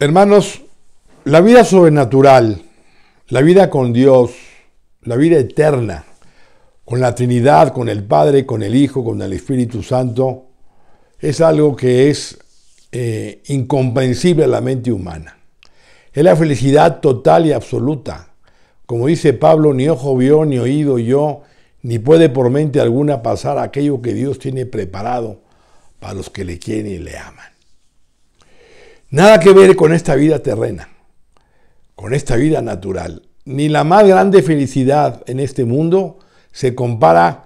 Hermanos, la vida sobrenatural, la vida con Dios, la vida eterna, con la Trinidad, con el Padre, con el Hijo, con el Espíritu Santo, es algo que es eh, incomprensible a la mente humana. Es la felicidad total y absoluta. Como dice Pablo, ni ojo vio, ni oído yo, ni puede por mente alguna pasar aquello que Dios tiene preparado para los que le quieren y le aman. Nada que ver con esta vida terrena, con esta vida natural. Ni la más grande felicidad en este mundo se compara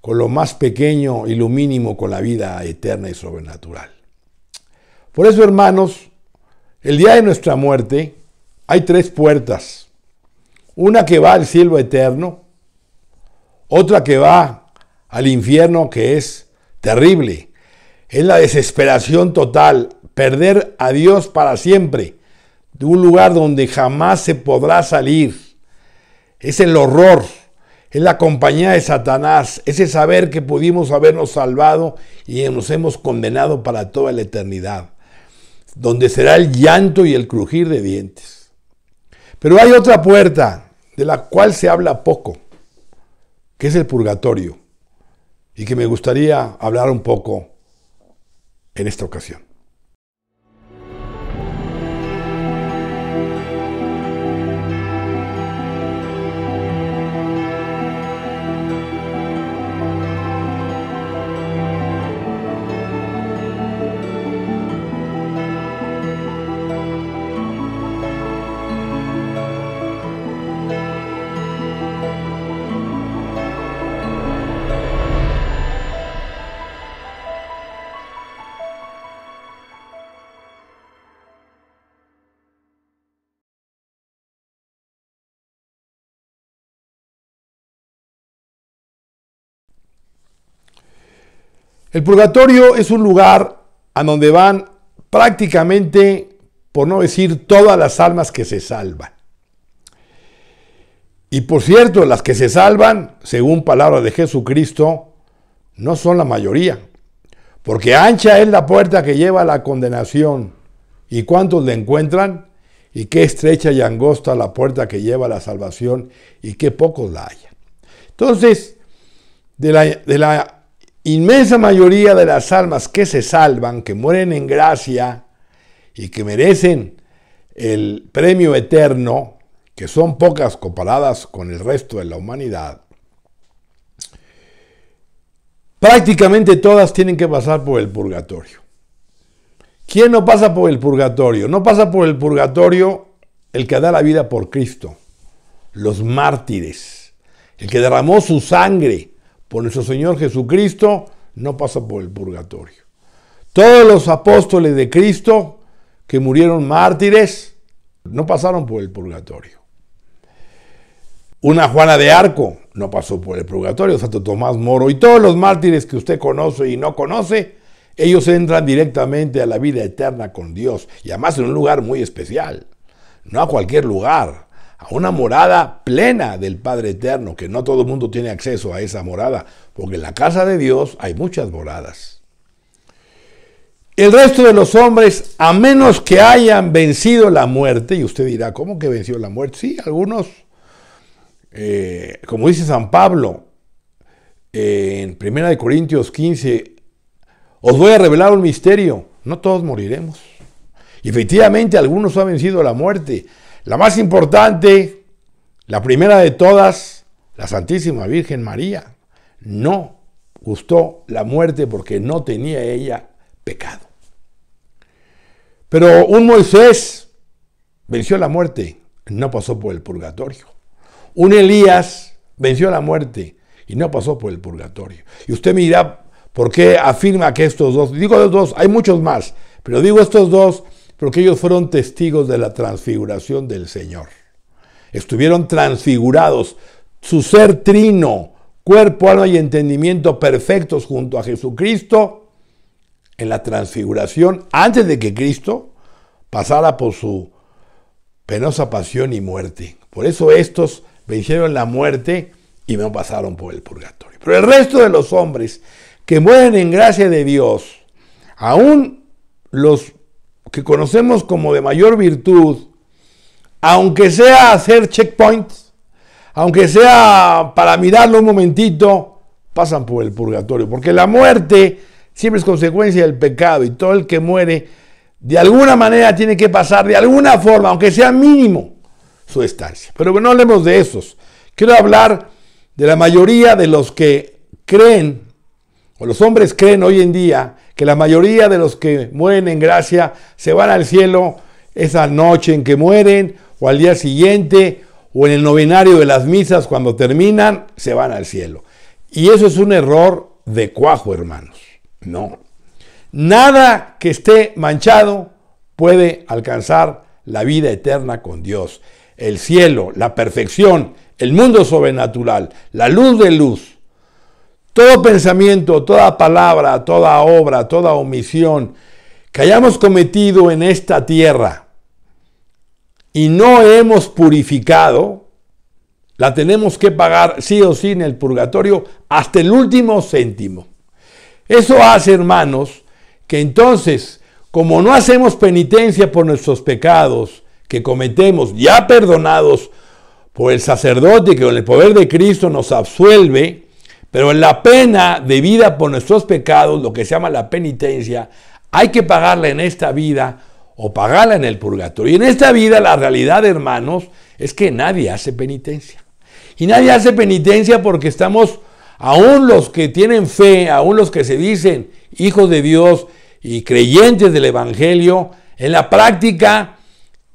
con lo más pequeño y lo mínimo con la vida eterna y sobrenatural. Por eso, hermanos, el día de nuestra muerte hay tres puertas. Una que va al cielo eterno, otra que va al infierno que es terrible. Es la desesperación total, perder a Dios para siempre, de un lugar donde jamás se podrá salir. Es el horror, es la compañía de Satanás, ese saber que pudimos habernos salvado y nos hemos condenado para toda la eternidad, donde será el llanto y el crujir de dientes. Pero hay otra puerta de la cual se habla poco, que es el purgatorio, y que me gustaría hablar un poco en esta ocasión. El purgatorio es un lugar a donde van prácticamente, por no decir todas las almas que se salvan. Y por cierto, las que se salvan, según palabra de Jesucristo, no son la mayoría, porque ancha es la puerta que lleva a la condenación. ¿Y cuántos la encuentran? Y qué estrecha y angosta la puerta que lleva a la salvación y qué pocos la hallan. Entonces, de la inmensa mayoría de las almas que se salvan, que mueren en gracia y que merecen el premio eterno, que son pocas comparadas con el resto de la humanidad, prácticamente todas tienen que pasar por el purgatorio. ¿Quién no pasa por el purgatorio? No pasa por el purgatorio el que da la vida por Cristo, los mártires, el que derramó su sangre por nuestro Señor Jesucristo, no pasa por el purgatorio. Todos los apóstoles de Cristo que murieron mártires, no pasaron por el purgatorio. Una Juana de Arco no pasó por el purgatorio, Santo Tomás Moro y todos los mártires que usted conoce y no conoce, ellos entran directamente a la vida eterna con Dios y además en un lugar muy especial, no a cualquier lugar a una morada plena del Padre Eterno, que no todo el mundo tiene acceso a esa morada, porque en la casa de Dios hay muchas moradas. El resto de los hombres, a menos que hayan vencido la muerte, y usted dirá, ¿cómo que venció la muerte? Sí, algunos, eh, como dice San Pablo eh, en 1 Corintios 15, os voy a revelar un misterio, no todos moriremos. efectivamente algunos han vencido la muerte, la más importante, la primera de todas, la Santísima Virgen María, no gustó la muerte porque no tenía ella pecado. Pero un Moisés venció la muerte, no pasó por el purgatorio. Un Elías venció la muerte y no pasó por el purgatorio. Y usted mira, ¿por qué afirma que estos dos? Digo los dos, hay muchos más, pero digo estos dos porque ellos fueron testigos de la transfiguración del Señor. Estuvieron transfigurados, su ser trino, cuerpo, alma y entendimiento perfectos junto a Jesucristo en la transfiguración antes de que Cristo pasara por su penosa pasión y muerte. Por eso estos vencieron la muerte y no pasaron por el purgatorio. Pero el resto de los hombres que mueren en gracia de Dios, aún los que conocemos como de mayor virtud, aunque sea hacer checkpoints, aunque sea para mirarlo un momentito, pasan por el purgatorio, porque la muerte siempre es consecuencia del pecado y todo el que muere de alguna manera tiene que pasar, de alguna forma, aunque sea mínimo, su estancia. Pero no hablemos de esos. Quiero hablar de la mayoría de los que creen pues los hombres creen hoy en día que la mayoría de los que mueren en gracia se van al cielo esa noche en que mueren o al día siguiente o en el novenario de las misas cuando terminan, se van al cielo. Y eso es un error de cuajo, hermanos. No. Nada que esté manchado puede alcanzar la vida eterna con Dios. El cielo, la perfección, el mundo sobrenatural, la luz de luz, todo pensamiento, toda palabra, toda obra, toda omisión que hayamos cometido en esta tierra y no hemos purificado, la tenemos que pagar sí o sí en el purgatorio hasta el último céntimo. Eso hace, hermanos, que entonces, como no hacemos penitencia por nuestros pecados que cometemos, ya perdonados por el sacerdote que con el poder de Cristo nos absuelve, pero la pena debida por nuestros pecados, lo que se llama la penitencia, hay que pagarla en esta vida o pagarla en el purgatorio. Y en esta vida la realidad, hermanos, es que nadie hace penitencia. Y nadie hace penitencia porque estamos, aún los que tienen fe, aún los que se dicen hijos de Dios y creyentes del Evangelio, en la práctica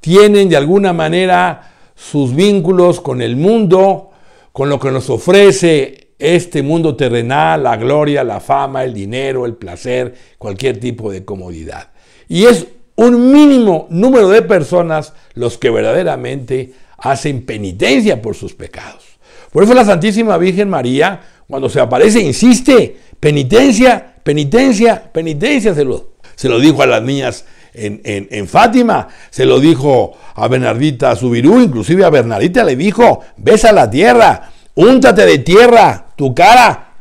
tienen de alguna manera sus vínculos con el mundo, con lo que nos ofrece este mundo terrenal, la gloria, la fama, el dinero, el placer, cualquier tipo de comodidad. Y es un mínimo número de personas los que verdaderamente hacen penitencia por sus pecados. Por eso la Santísima Virgen María, cuando se aparece, insiste, penitencia, penitencia, penitencia, se lo, se lo dijo a las niñas en, en, Fátima, se lo dijo a Bernardita Subirú, inclusive a Bernardita le dijo, besa la tierra, úntate de tierra tu cara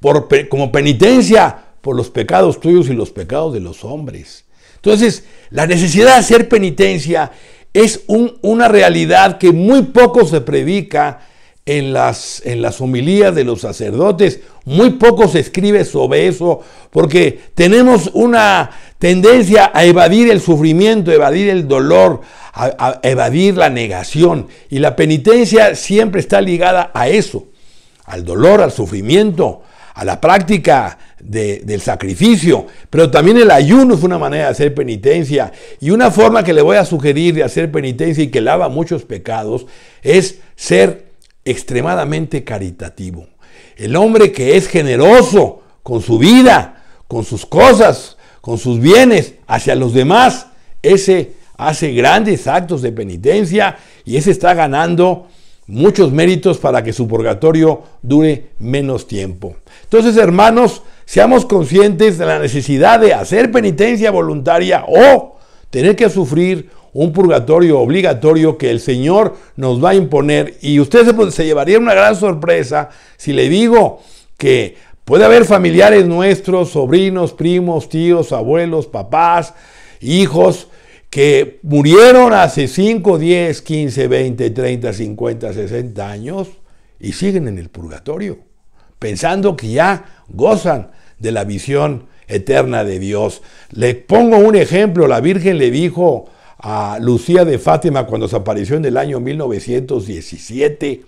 por, como penitencia por los pecados tuyos y los pecados de los hombres. Entonces, la necesidad de hacer penitencia es una realidad que muy poco se predica en las, en las homilías de los sacerdotes. Muy poco se escribe sobre eso porque tenemos una tendencia a evadir el sufrimiento, evadir el dolor, a, evadir la negación. Y la penitencia siempre está ligada a eso, al dolor, al sufrimiento, a la práctica del sacrificio, pero también el ayuno es una manera de hacer penitencia. Y una forma que le voy a sugerir de hacer penitencia y que lava muchos pecados es ser extremadamente caritativo. El hombre que es generoso con su vida, con sus cosas, con sus bienes hacia los demás, ese hace grandes actos de penitencia y ese está ganando muchos méritos para que su purgatorio dure menos tiempo. Entonces, hermanos, seamos conscientes de la necesidad de hacer penitencia voluntaria o tener que sufrir un purgatorio obligatorio que el Señor nos va a imponer. Y usted se, llevaría una gran sorpresa si le digo que puede haber familiares nuestros, sobrinos, primos, tíos, abuelos, papás, hijos, que murieron hace 5, 10, 15, 20, 30, 50, 60 años y siguen en el purgatorio, pensando que ya gozan de la visión eterna de Dios. Le pongo un ejemplo, la Virgen le dijo a Lucía de Fátima cuando se apareció en el año 1917,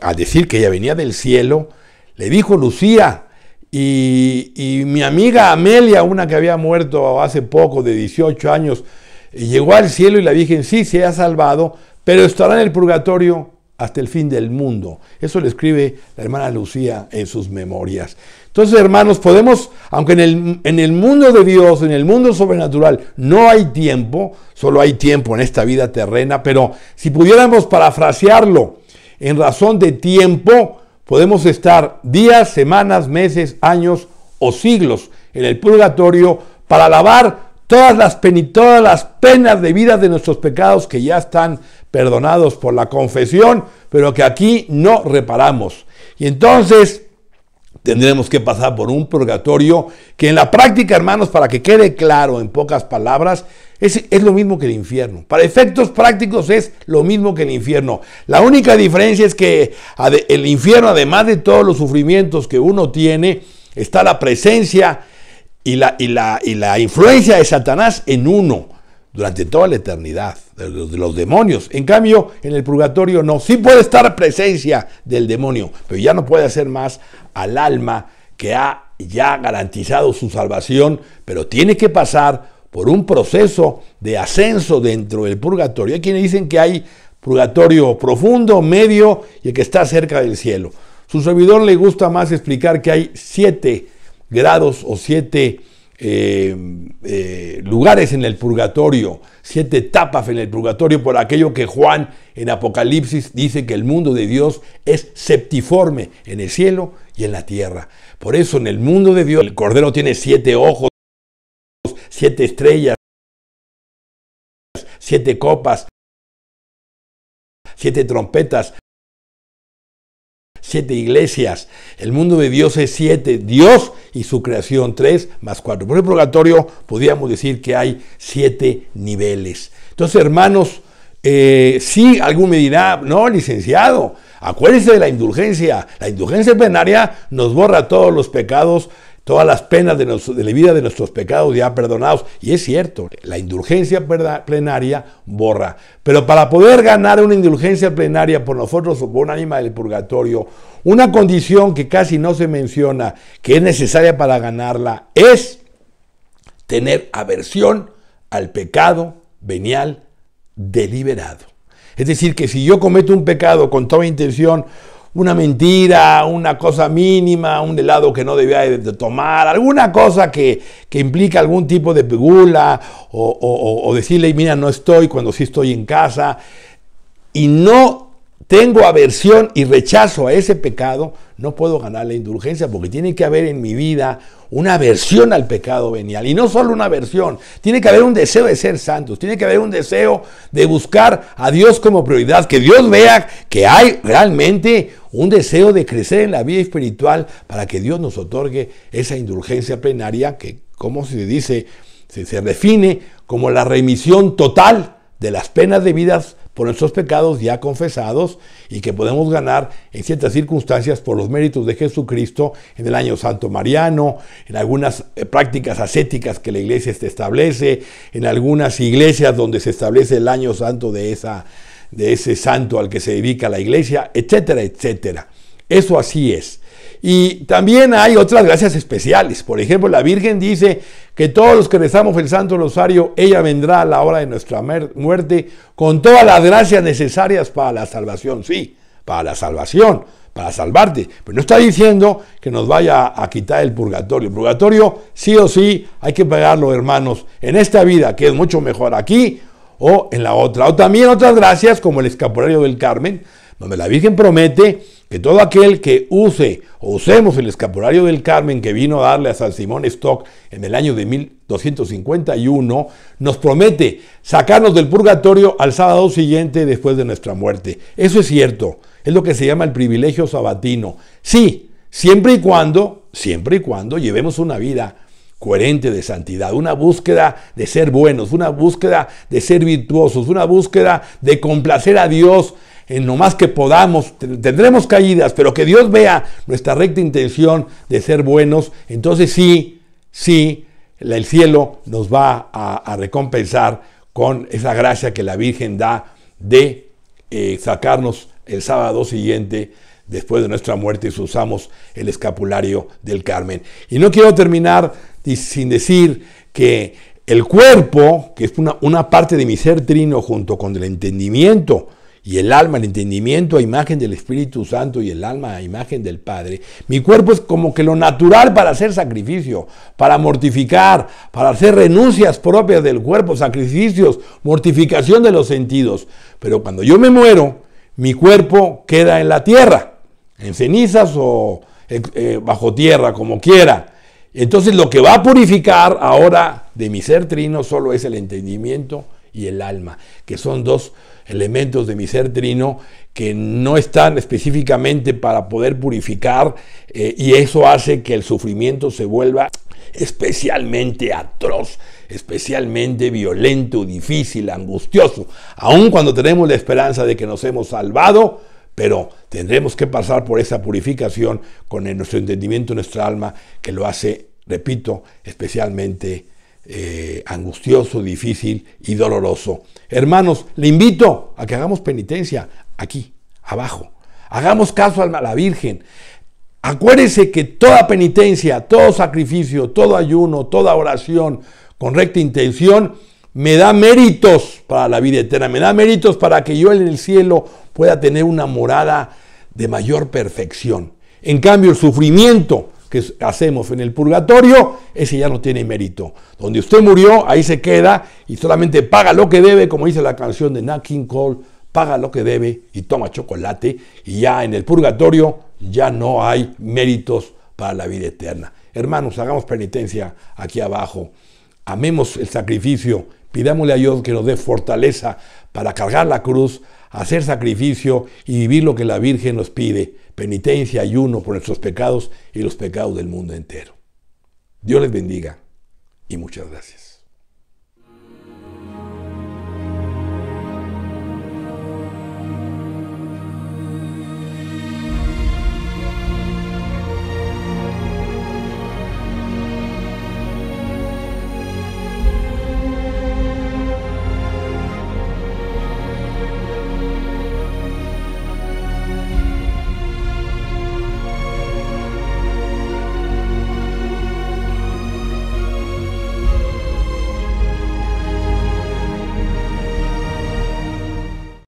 al decir que ella venía del cielo, le dijo Lucía, y, y, mi amiga Amelia, una que había muerto hace poco, de 18 años, llegó al cielo y la Virgen sí se ha salvado, pero estará en el purgatorio hasta el fin del mundo. Eso le escribe la hermana Lucía en sus memorias. Entonces, hermanos, podemos, aunque en el, mundo de Dios, en el mundo sobrenatural, no hay tiempo, solo hay tiempo en esta vida terrena, pero si pudiéramos parafrasearlo en razón de tiempo, podemos estar días, semanas, meses, años o siglos en el purgatorio para lavar todas las, todas las penas debidas de nuestros pecados que ya están perdonados por la confesión, pero que aquí no reparamos. Y entonces tendremos que pasar por un purgatorio que en la práctica, hermanos, para que quede claro en pocas palabras, es, es, lo mismo que el infierno. Para efectos prácticos es lo mismo que el infierno. La única diferencia es que el infierno, además de todos los sufrimientos que uno tiene, está la presencia y la, y y la influencia de Satanás en uno durante toda la eternidad, de los, demonios. En cambio, en el purgatorio no, sí puede estar presencia del demonio, pero ya no puede hacer más al alma que ha ya garantizado su salvación, pero tiene que pasar por un proceso de ascenso dentro del purgatorio. Hay quienes dicen que hay purgatorio profundo, medio y el que está cerca del cielo. Su servidor le gusta más explicar que hay siete grados o siete eh, eh, lugares en el purgatorio, siete tapas en el purgatorio, por aquello que Juan en Apocalipsis dice que el mundo de Dios es septiforme en el cielo y en la tierra. Por eso en el mundo de Dios el Cordero tiene siete ojos, siete estrellas, siete copas, siete trompetas, siete iglesias. El mundo de Dios es siete, Dios y su creación tres más cuatro. Por el purgatorio podríamos decir que hay siete niveles. Entonces, hermanos, si eh, sí, algún me dirá, no, licenciado, acuérdese de la indulgencia. La indulgencia plenaria nos borra todos los pecados Todas las penas de, la vida de nuestros pecados ya perdonados. Y es cierto, la indulgencia plenaria borra. Pero para poder ganar una indulgencia plenaria por nosotros o por un ánima del purgatorio, una condición que casi no se menciona, que es necesaria para ganarla, es tener aversión al pecado venial deliberado. Es decir, que si yo cometo un pecado con toda intención una mentira, una cosa mínima, un helado que no debía de tomar, alguna cosa que, que implica algún tipo de pegula o, o decirle, mira, no estoy cuando sí estoy en casa. Y no tengo aversión y rechazo a ese pecado, no puedo ganar la indulgencia porque tiene que haber en mi vida una aversión al pecado venial. Y no solo una aversión, tiene que haber un deseo de ser santos, tiene que haber un deseo de buscar a Dios como prioridad, que Dios vea que hay realmente un deseo de crecer en la vida espiritual para que Dios nos otorgue esa indulgencia plenaria que, como se dice, se, define como la remisión total de las penas debidas por nuestros pecados ya confesados y que podemos ganar en ciertas circunstancias por los méritos de Jesucristo en el año santo mariano, en algunas eh, prácticas ascéticas que la iglesia establece, en algunas iglesias donde se establece el año santo de, esa, de ese santo al que se dedica la iglesia, etcétera, etcétera. Eso así es. Y también hay otras gracias especiales. Por ejemplo, la Virgen dice que todos los que rezamos el Santo Rosario, ella vendrá a la hora de nuestra muerte con todas las gracias necesarias para la salvación. Sí, para la salvación, para salvarte. Pero no está diciendo que nos vaya a quitar el purgatorio. El purgatorio, sí o sí, hay que pagarlo, hermanos, en esta vida, que es mucho mejor aquí o en la otra. O también otras gracias, como el escapulario del Carmen, donde la Virgen promete que todo aquel que use o usemos el escapulario del Carmen que vino a darle a San Simón Stock en el año de 1251, nos promete sacarnos del purgatorio al sábado siguiente después de nuestra muerte. Eso es cierto, es lo que se llama el privilegio sabatino. Sí, siempre y cuando, siempre y cuando llevemos una vida coherente de santidad, una búsqueda de ser buenos, una búsqueda de ser virtuosos, una búsqueda de complacer a Dios en lo más que podamos, tendremos caídas, pero que Dios vea nuestra recta intención de ser buenos, entonces sí, sí, el cielo nos va a, recompensar con esa gracia que la Virgen da de eh, sacarnos el sábado siguiente después de nuestra muerte si usamos el escapulario del Carmen. Y no quiero terminar sin decir que el cuerpo, que es una, una parte de mi ser trino junto con el entendimiento, y el alma, el entendimiento a imagen del Espíritu Santo y el alma a imagen del Padre, mi cuerpo es como que lo natural para hacer sacrificio, para mortificar, para hacer renuncias propias del cuerpo, sacrificios, mortificación de los sentidos. Pero cuando yo me muero, mi cuerpo queda en la tierra, en cenizas o eh, eh, bajo tierra, como quiera. Entonces lo que va a purificar ahora de mi ser trino solo es el entendimiento y el alma, que son dos elementos de mi ser trino que no están específicamente para poder purificar eh, y eso hace que el sufrimiento se vuelva especialmente atroz, especialmente violento, difícil, angustioso, aun cuando tenemos la esperanza de que nos hemos salvado, pero tendremos que pasar por esa purificación con nuestro entendimiento, nuestra alma, que lo hace, repito, especialmente eh, angustioso, difícil y doloroso. Hermanos, le invito a que hagamos penitencia aquí, abajo. Hagamos caso a la Virgen. Acuérdese que toda penitencia, todo sacrificio, todo ayuno, toda oración con recta intención me da méritos para la vida eterna, me da méritos para que yo en el cielo pueda tener una morada de mayor perfección. En cambio, el sufrimiento, que hacemos en el purgatorio, ese ya no tiene mérito. Donde usted murió, ahí se queda y solamente paga lo que debe, como dice la canción de Nat King Cole, paga lo que debe y toma chocolate y ya en el purgatorio ya no hay méritos para la vida eterna. Hermanos, hagamos penitencia aquí abajo. Amemos el sacrificio, pidámosle a Dios que nos dé fortaleza para cargar la cruz, hacer sacrificio y vivir lo que la Virgen nos pide penitencia, ayuno por nuestros pecados y los pecados del mundo entero. Dios les bendiga y muchas gracias.